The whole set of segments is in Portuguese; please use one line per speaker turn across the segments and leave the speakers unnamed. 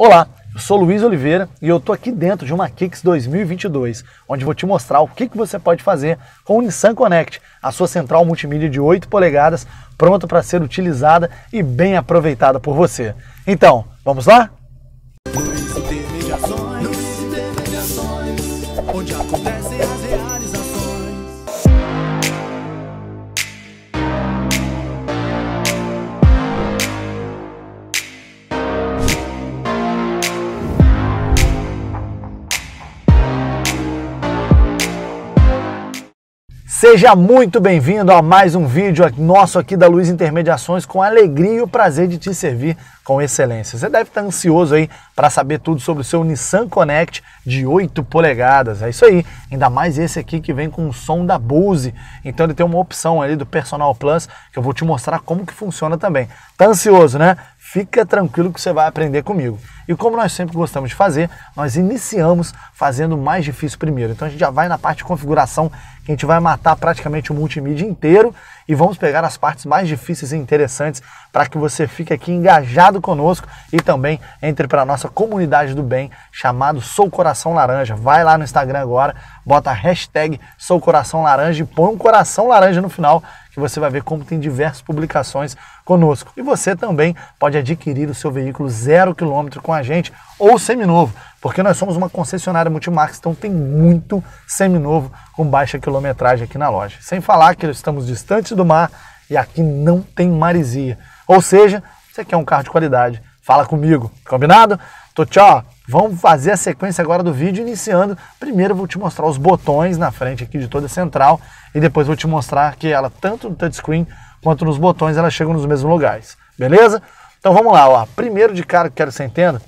Olá, eu sou Luiz Oliveira e eu estou aqui dentro de uma Kicks 2022, onde vou te mostrar o que, que você pode fazer com o Nissan Connect, a sua central multimídia de 8 polegadas, pronta para ser utilizada e bem aproveitada por você. Então, vamos lá? Seja muito bem-vindo a mais um vídeo nosso aqui da Luiz Intermediações, com alegria e o prazer de te servir com excelência. Você deve estar ansioso aí para saber tudo sobre o seu Nissan Connect de 8 polegadas. É isso aí, ainda mais esse aqui que vem com o som da Bose. Então ele tem uma opção ali do Personal Plus que eu vou te mostrar como que funciona também. Tá ansioso, né? Fica tranquilo que você vai aprender comigo. E como nós sempre gostamos de fazer, nós iniciamos fazendo o mais difícil primeiro. Então a gente já vai na parte de configuração, que a gente vai matar praticamente o multimídia inteiro e vamos pegar as partes mais difíceis e interessantes para que você fique aqui engajado conosco e também entre para a nossa comunidade do bem chamado Sou Coração Laranja. Vai lá no Instagram agora, bota a hashtag Sou Coração Laranja e põe um coração laranja no final que você vai ver como tem diversas publicações conosco. E você também pode adquirir o seu veículo zero quilômetro com a a gente, ou seminovo, porque nós somos uma concessionária multimarca, então tem muito seminovo com baixa quilometragem aqui na loja. Sem falar que estamos distantes do mar e aqui não tem maresia. Ou seja, você quer um carro de qualidade, fala comigo, combinado? Tô tchau. Vamos fazer a sequência agora do vídeo, iniciando. Primeiro vou te mostrar os botões na frente aqui de toda a central e depois vou te mostrar que ela, tanto no touchscreen quanto nos botões, ela chega nos mesmos lugares. Beleza? Então vamos lá, ó. Primeiro de cara que quero que você entenda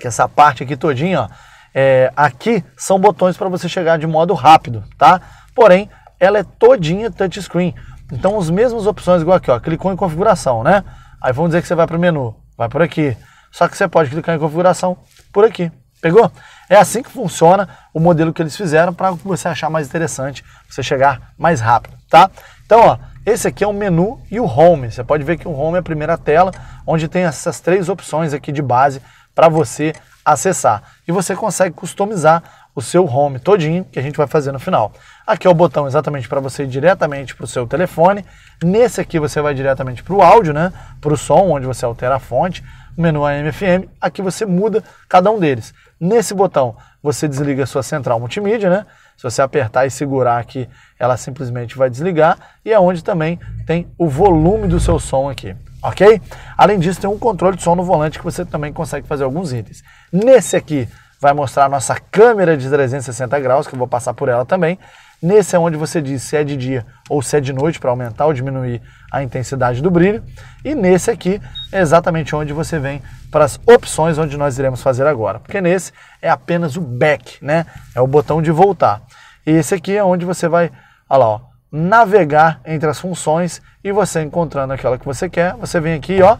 que essa parte aqui todinha, ó, é, aqui são botões para você chegar de modo rápido, tá? Porém, ela é todinha touchscreen. Então as mesmas opções igual aqui, ó, clicou em configuração, né? Aí vamos dizer que você vai para o menu, vai por aqui. Só que você pode clicar em configuração por aqui. Pegou? É assim que funciona o modelo que eles fizeram para você achar mais interessante, você chegar mais rápido, tá? Então, ó, esse aqui é o menu e o home. Você pode ver que o home é a primeira tela, onde tem essas três opções aqui de base para você acessar. E você consegue customizar o seu home todinho, que a gente vai fazer no final. Aqui é o botão exatamente para você ir diretamente para o seu telefone. Nesse aqui você vai diretamente para o áudio, né? para o som, onde você altera a fonte. O menu AM, FM, aqui você muda cada um deles. Nesse botão você desliga a sua central multimídia, né? Se você apertar e segurar aqui, ela simplesmente vai desligar. E é onde também tem o volume do seu som aqui, ok? Além disso, tem um controle de som no volante que você também consegue fazer alguns itens. Nesse aqui vai mostrar a nossa câmera de 360 graus, que eu vou passar por ela também. Nesse é onde você diz se é de dia ou se é de noite para aumentar ou diminuir a intensidade do brilho. E nesse aqui é exatamente onde você vem para as opções onde nós iremos fazer agora. Porque nesse é apenas o back, né? É o botão de voltar. E esse aqui é onde você vai, olha lá, ó, navegar entre as funções e você encontrando aquela que você quer, você vem aqui, ó,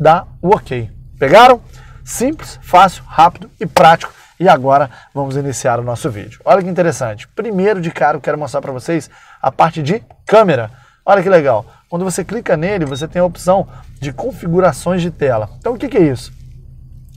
dá o OK. Pegaram? Simples, fácil, rápido e prático e agora vamos iniciar o nosso vídeo. Olha que interessante. Primeiro de cara eu quero mostrar para vocês a parte de câmera. Olha que legal. Quando você clica nele, você tem a opção de configurações de tela. Então o que, que é isso?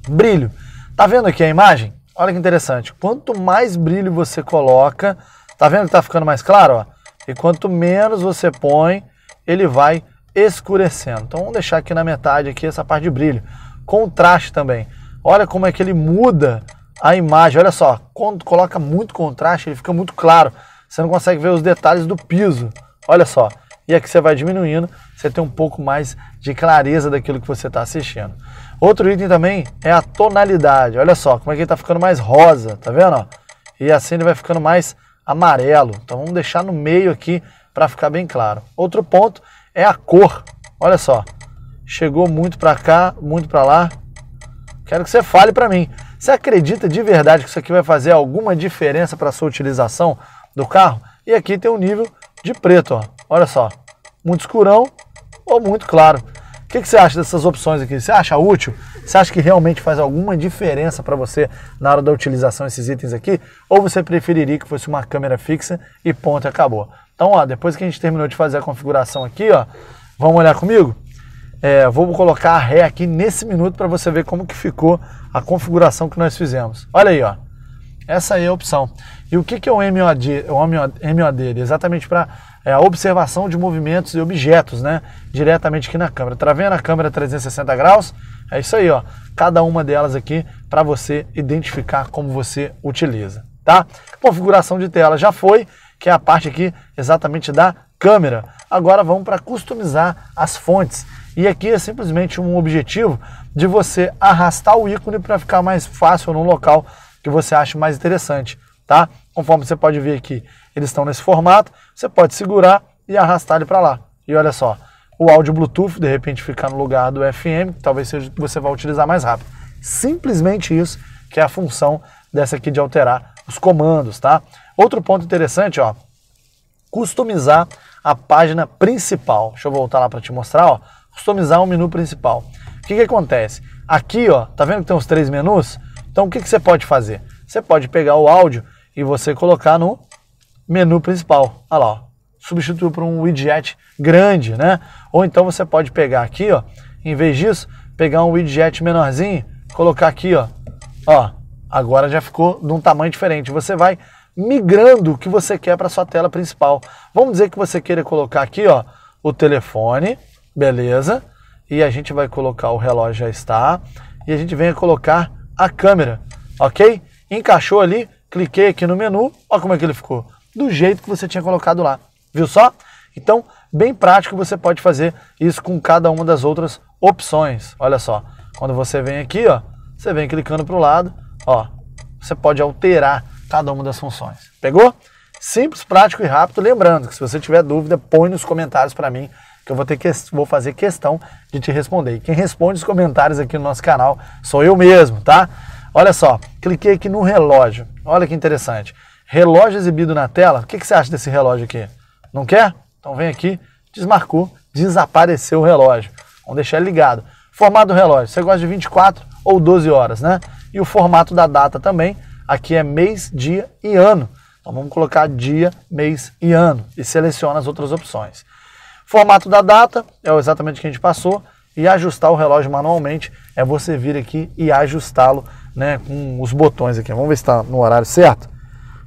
Brilho. Tá vendo aqui a imagem? Olha que interessante. Quanto mais brilho você coloca, tá vendo que tá ficando mais claro? Ó? E quanto menos você põe, ele vai escurecendo. Então vamos deixar aqui na metade aqui essa parte de brilho. Contraste também. Olha como é que ele muda a imagem. Olha só, quando coloca muito contraste, ele fica muito claro. Você não consegue ver os detalhes do piso. Olha só. E aqui você vai diminuindo, você tem um pouco mais de clareza daquilo que você está assistindo. Outro item também é a tonalidade. Olha só como é que ele está ficando mais rosa, tá vendo? E assim ele vai ficando mais amarelo. Então vamos deixar no meio aqui para ficar bem claro. Outro ponto é a cor. Olha só, chegou muito para cá, muito para lá. Quero que você fale para mim você acredita de verdade que isso aqui vai fazer alguma diferença para a sua utilização do carro? E aqui tem um nível de preto, ó. olha só, muito escurão ou muito claro. O que, que você acha dessas opções aqui? Você acha útil? Você acha que realmente faz alguma diferença para você na hora da utilização desses itens aqui? Ou você preferiria que fosse uma câmera fixa e ponto, acabou? Então, ó, depois que a gente terminou de fazer a configuração aqui, ó, vamos olhar comigo? É, vou colocar a ré aqui nesse minuto para você ver como que ficou a configuração que nós fizemos. Olha aí, ó. Essa aí é a opção. E o que, que é o MOD? O MOD ele é exatamente para é, a observação de movimentos e objetos, né? Diretamente aqui na câmera. Tá vendo a câmera 360 graus? É isso aí, ó. Cada uma delas aqui para você identificar como você utiliza, tá? Configuração de tela já foi, que é a parte aqui exatamente da câmera. Agora vamos para customizar as fontes. E aqui é simplesmente um objetivo de você arrastar o ícone para ficar mais fácil no local que você acha mais interessante, tá? Conforme você pode ver aqui, eles estão nesse formato, você pode segurar e arrastar ele para lá. E olha só, o áudio Bluetooth de repente ficar no lugar do FM, talvez você vá utilizar mais rápido. Simplesmente isso que é a função dessa aqui de alterar os comandos, tá? Outro ponto interessante, ó, customizar a página principal. Deixa eu voltar lá para te mostrar, ó. Customizar o um menu principal. O que, que acontece? Aqui, ó, tá vendo que tem os três menus? Então o que, que você pode fazer? Você pode pegar o áudio e você colocar no menu principal. Olha lá, ó. substitui por um widget grande, né? Ou então você pode pegar aqui, ó, em vez disso, pegar um widget menorzinho, colocar aqui, ó, ó, agora já ficou de um tamanho diferente. Você vai migrando o que você quer para sua tela principal. Vamos dizer que você queira colocar aqui, ó, o telefone, beleza? E a gente vai colocar o relógio já está e a gente vem colocar a câmera, ok? Encaixou ali, cliquei aqui no menu, olha como é que ele ficou, do jeito que você tinha colocado lá, viu só? Então, bem prático, você pode fazer isso com cada uma das outras opções. Olha só, quando você vem aqui, ó, você vem clicando para o lado, ó, você pode alterar cada uma das funções. Pegou? Simples, prático e rápido. Lembrando que se você tiver dúvida, põe nos comentários para mim que eu vou, ter que, vou fazer questão de te responder. E quem responde os comentários aqui no nosso canal sou eu mesmo, tá? Olha só, cliquei aqui no relógio. Olha que interessante. Relógio exibido na tela. O que, que você acha desse relógio aqui? Não quer? Então vem aqui, desmarcou, desapareceu o relógio. Vamos deixar ele ligado. Formato do relógio. Você gosta de 24 ou 12 horas, né? E o formato da data também. Aqui é mês, dia e ano. Então vamos colocar dia, mês e ano e seleciona as outras opções. Formato da data é exatamente o que a gente passou e ajustar o relógio manualmente é você vir aqui e ajustá-lo né, com os botões aqui. Vamos ver se está no horário certo.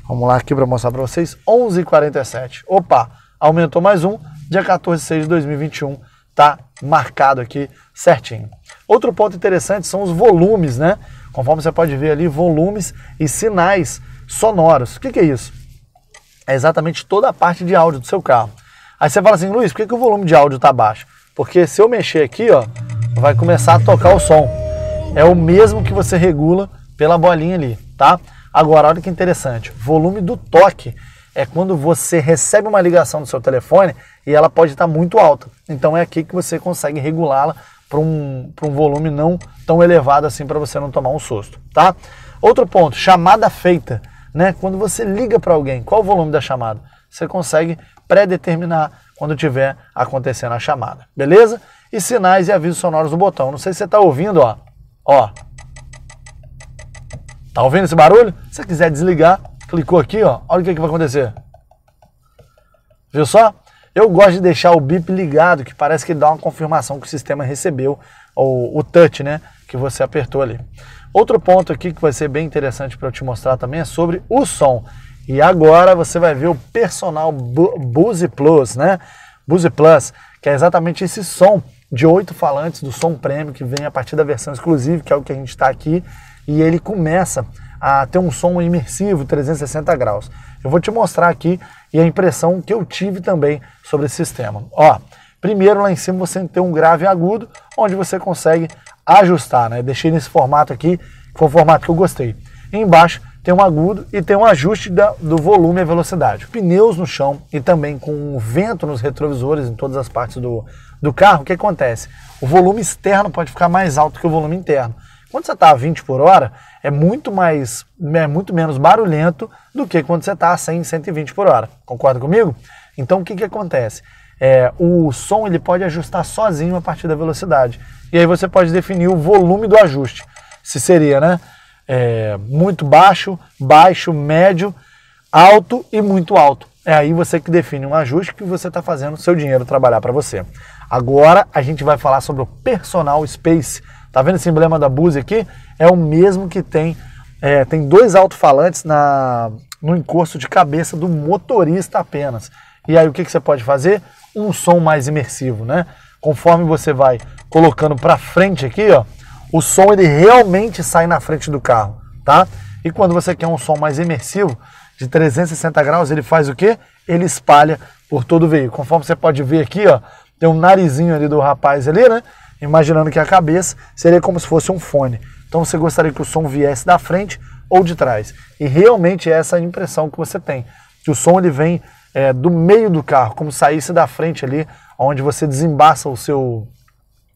Vamos lá aqui para mostrar para vocês. 11h47. Opa, aumentou mais um. Dia 14 de 6 de 2021 está marcado aqui certinho. Outro ponto interessante são os volumes, né? Conforme você pode ver ali, volumes e sinais sonoros. O que, que é isso? É exatamente toda a parte de áudio do seu carro. Aí você fala assim, Luiz, por que, que o volume de áudio está baixo? Porque se eu mexer aqui, ó, vai começar a tocar o som. É o mesmo que você regula pela bolinha ali, tá? Agora, olha que interessante, volume do toque é quando você recebe uma ligação do seu telefone e ela pode estar tá muito alta. Então é aqui que você consegue regulá-la para um, um volume não tão elevado assim para você não tomar um susto, tá? Outro ponto, chamada feita, né? Quando você liga para alguém, qual o volume da chamada? Você consegue pré-determinar quando tiver acontecendo a chamada, beleza? E sinais e avisos sonoros do botão. Não sei se você está ouvindo, ó. Ó. Tá ouvindo esse barulho? Se você quiser desligar, clicou aqui, ó. Olha o que, é que vai acontecer. Viu só? Eu gosto de deixar o bip ligado, que parece que dá uma confirmação que o sistema recebeu o, o touch, né, que você apertou ali. Outro ponto aqui que vai ser bem interessante para eu te mostrar também é sobre o som. E agora você vai ver o Personal Buzz Plus, né? Buzz Plus, que é exatamente esse som de oito falantes do som prêmio que vem a partir da versão exclusiva, que é o que a gente está aqui, e ele começa a ter um som imersivo 360 graus. Eu vou te mostrar aqui e a impressão que eu tive também sobre esse sistema. Ó, primeiro lá em cima você tem um grave agudo, onde você consegue ajustar, né? Deixei nesse formato aqui, que foi o formato que eu gostei. E embaixo tem um agudo e tem um ajuste da, do volume e velocidade. Pneus no chão e também com um vento nos retrovisores em todas as partes do, do carro, o que acontece? O volume externo pode ficar mais alto que o volume interno. Quando você está a 20 por hora, é muito mais, é muito menos barulhento do que quando você está a 100, 120 por hora. Concorda comigo? Então o que, que acontece? É, o som ele pode ajustar sozinho a partir da velocidade. E aí você pode definir o volume do ajuste. Se seria, né? É, muito baixo, baixo, médio, alto e muito alto. É aí você que define um ajuste que você está fazendo o seu dinheiro trabalhar para você. Agora a gente vai falar sobre o Personal Space. Tá vendo esse emblema da Buse aqui? é o mesmo que tem é, tem dois alto-falantes no encosto de cabeça do motorista apenas. E aí o que, que você pode fazer? Um som mais imersivo, né? Conforme você vai colocando para frente aqui, ó, o som ele realmente sai na frente do carro, tá? E quando você quer um som mais imersivo, de 360 graus, ele faz o quê? Ele espalha por todo o veículo. Conforme você pode ver aqui, ó, tem um narizinho ali do rapaz ali, né? Imaginando que é a cabeça seria como se fosse um fone. Então você gostaria que o som viesse da frente ou de trás. E realmente é essa a impressão que você tem, que o som ele vem é, do meio do carro, como saísse da frente ali, onde você desembaça o seu,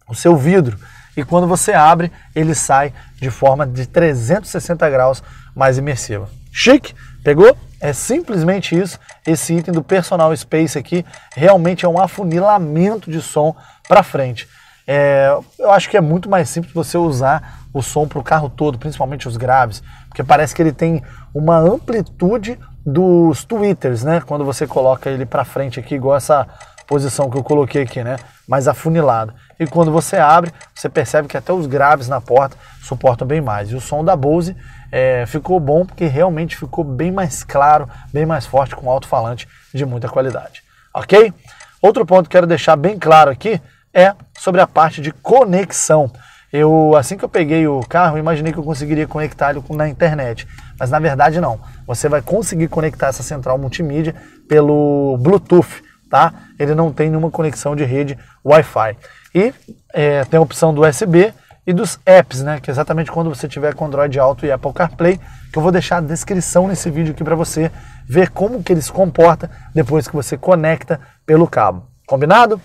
o seu vidro. E quando você abre, ele sai de forma de 360 graus mais imersiva. Chique, pegou? É simplesmente isso. Esse item do Personal Space aqui realmente é um afunilamento de som para frente. É, eu acho que é muito mais simples você usar o som para o carro todo, principalmente os graves, porque parece que ele tem uma amplitude dos tweeters, né? Quando você coloca ele para frente aqui, igual essa posição que eu coloquei aqui, né? Mais afunilado. E quando você abre, você percebe que até os graves na porta suportam bem mais. E o som da Bose é, ficou bom porque realmente ficou bem mais claro, bem mais forte com alto-falante de muita qualidade. Ok? Outro ponto que quero deixar bem claro aqui é sobre a parte de conexão eu assim que eu peguei o carro, imaginei que eu conseguiria conectar ele na internet, mas na verdade não. Você vai conseguir conectar essa central multimídia pelo Bluetooth, tá? Ele não tem nenhuma conexão de rede Wi-Fi. E é, tem a opção do USB e dos apps, né? Que é exatamente quando você tiver com Android Auto e Apple CarPlay, que eu vou deixar a descrição nesse vídeo aqui para você ver como que ele se comporta depois que você conecta pelo cabo. Combinado?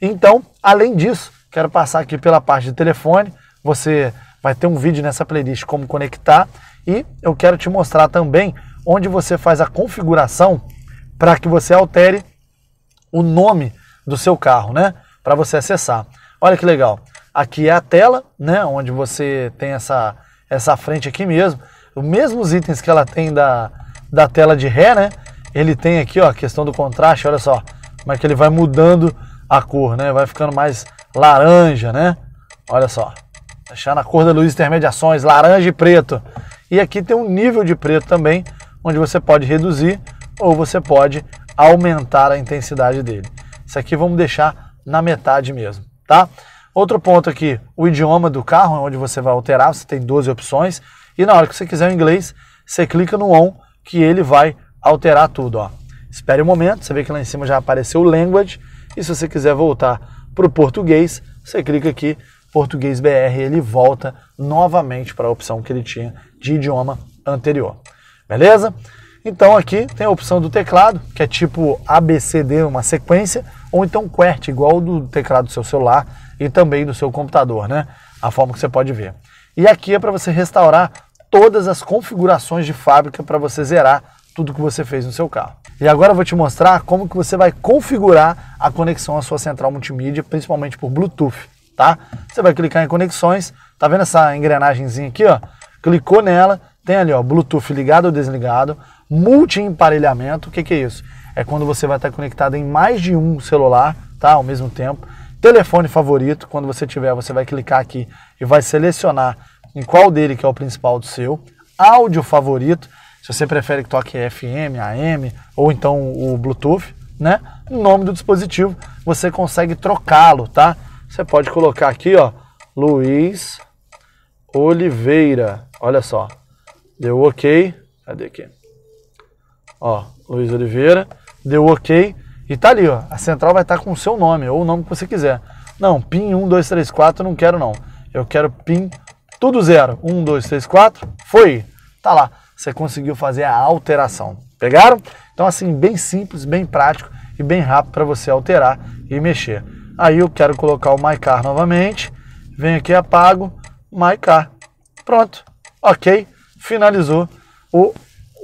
Então, além disso, Quero passar aqui pela parte de telefone. Você vai ter um vídeo nessa playlist como conectar e eu quero te mostrar também onde você faz a configuração para que você altere o nome do seu carro, né? Para você acessar. Olha que legal. Aqui é a tela, né? Onde você tem essa, essa frente aqui mesmo. Os mesmos itens que ela tem da, da tela de ré, né? Ele tem aqui, ó, a questão do contraste, olha só. Como é que ele vai mudando a cor, né? Vai ficando mais laranja, né? Olha só, deixar na cor da luz intermediações, laranja e preto. E aqui tem um nível de preto também, onde você pode reduzir ou você pode aumentar a intensidade dele. Isso aqui vamos deixar na metade mesmo, tá? Outro ponto aqui, o idioma do carro, onde você vai alterar, você tem 12 opções. E na hora que você quiser o inglês, você clica no on, que ele vai alterar tudo, ó. Espere um momento, você vê que lá em cima já apareceu o language. E se você quiser voltar para o português, você clica aqui, português BR, ele volta novamente para a opção que ele tinha de idioma anterior. Beleza? Então aqui tem a opção do teclado, que é tipo ABCD, uma sequência, ou então QWERTY, igual do teclado do seu celular e também do seu computador, né? A forma que você pode ver. E aqui é para você restaurar todas as configurações de fábrica para você zerar tudo que você fez no seu carro. E agora eu vou te mostrar como que você vai configurar a conexão à sua central multimídia, principalmente por Bluetooth, tá? Você vai clicar em conexões, tá vendo essa engrenagemzinha aqui, ó? Clicou nela, tem ali, ó, Bluetooth ligado ou desligado, multi-emparelhamento, o que que é isso? É quando você vai estar conectado em mais de um celular, tá, ao mesmo tempo. Telefone favorito, quando você tiver, você vai clicar aqui e vai selecionar em qual dele que é o principal do seu. Áudio favorito, se você prefere que toque FM, AM ou então o Bluetooth, né? Nome do dispositivo, você consegue trocá-lo, tá? Você pode colocar aqui, ó, Luiz Oliveira. Olha só. Deu OK. Cadê aqui? Ó, Luiz Oliveira. Deu OK. E tá ali, ó. A central vai estar tá com o seu nome ou o nome que você quiser. Não, PIN 1234 não quero não. Eu quero PIN tudo zero. 1234, foi. Tá lá você conseguiu fazer a alteração. Pegaram? Então, assim, bem simples, bem prático e bem rápido para você alterar e mexer. Aí eu quero colocar o MyCar novamente. Venho aqui, apago, MyCar. Pronto, ok, finalizou o,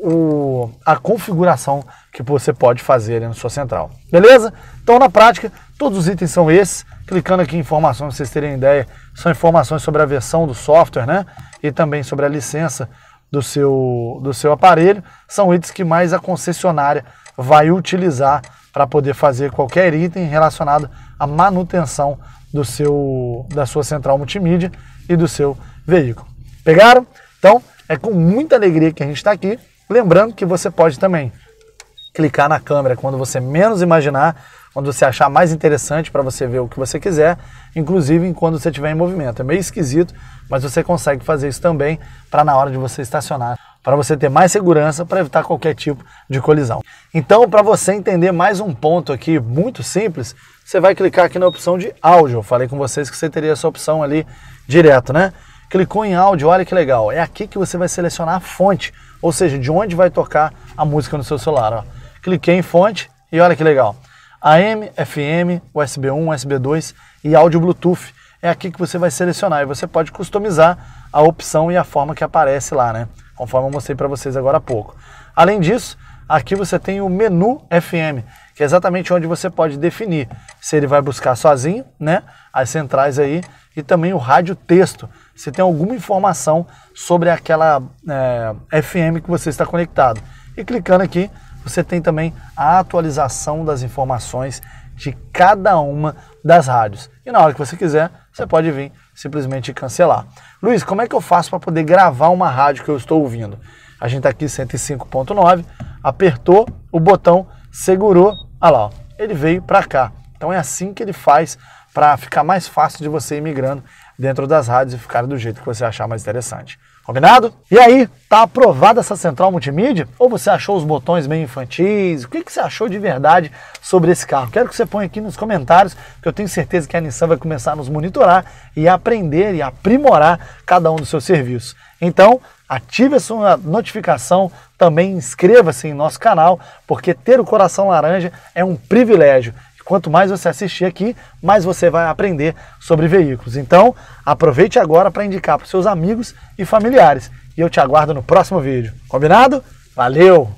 o, a configuração que você pode fazer na sua central. Beleza? Então, na prática, todos os itens são esses. Clicando aqui em informações, para vocês terem ideia, são informações sobre a versão do software, né? E também sobre a licença do seu, do seu aparelho, são itens que mais a concessionária vai utilizar para poder fazer qualquer item relacionado à manutenção do seu, da sua central multimídia e do seu veículo. Pegaram? Então, é com muita alegria que a gente está aqui. Lembrando que você pode também clicar na câmera quando você menos imaginar quando você achar mais interessante para você ver o que você quiser, inclusive quando você estiver em movimento. É meio esquisito, mas você consegue fazer isso também para na hora de você estacionar, para você ter mais segurança para evitar qualquer tipo de colisão. Então, para você entender mais um ponto aqui muito simples, você vai clicar aqui na opção de áudio. Eu falei com vocês que você teria essa opção ali direto, né? Clicou em áudio, olha que legal. É aqui que você vai selecionar a fonte, ou seja, de onde vai tocar a música no seu celular. Ó. Cliquei em fonte e olha que legal. AM, FM, USB1, USB2 e áudio Bluetooth. É aqui que você vai selecionar e você pode customizar a opção e a forma que aparece lá, né? Conforme eu mostrei para vocês agora há pouco. Além disso, aqui você tem o menu FM, que é exatamente onde você pode definir se ele vai buscar sozinho, né? As centrais aí e também o rádio texto, se tem alguma informação sobre aquela é, eh, FM que você está conectado. E clicando aqui, você tem também a atualização das informações de cada uma das rádios. E na hora que você quiser, você pode vir simplesmente cancelar. Luiz, como é que eu faço para poder gravar uma rádio que eu estou ouvindo? A gente está aqui 105.9, apertou o botão, segurou, olha lá, ó, ele veio para cá. Então é assim que ele faz para ficar mais fácil de você ir migrando dentro das rádios e ficar do jeito que você achar mais interessante. Combinado? E aí, tá aprovada essa central multimídia? Ou você achou os botões meio infantis? O que, que você achou de verdade sobre esse carro? Quero que você ponha aqui nos comentários, que eu tenho certeza que a Nissan vai começar a nos monitorar e aprender e aprimorar cada um dos seus serviços. Então, ative a sua notificação, também inscreva-se em nosso canal, porque ter o coração laranja é um privilégio Quanto mais você assistir aqui, mais você vai aprender sobre veículos. Então, aproveite agora para indicar para seus amigos e familiares. E eu te aguardo no próximo vídeo. Combinado? Valeu!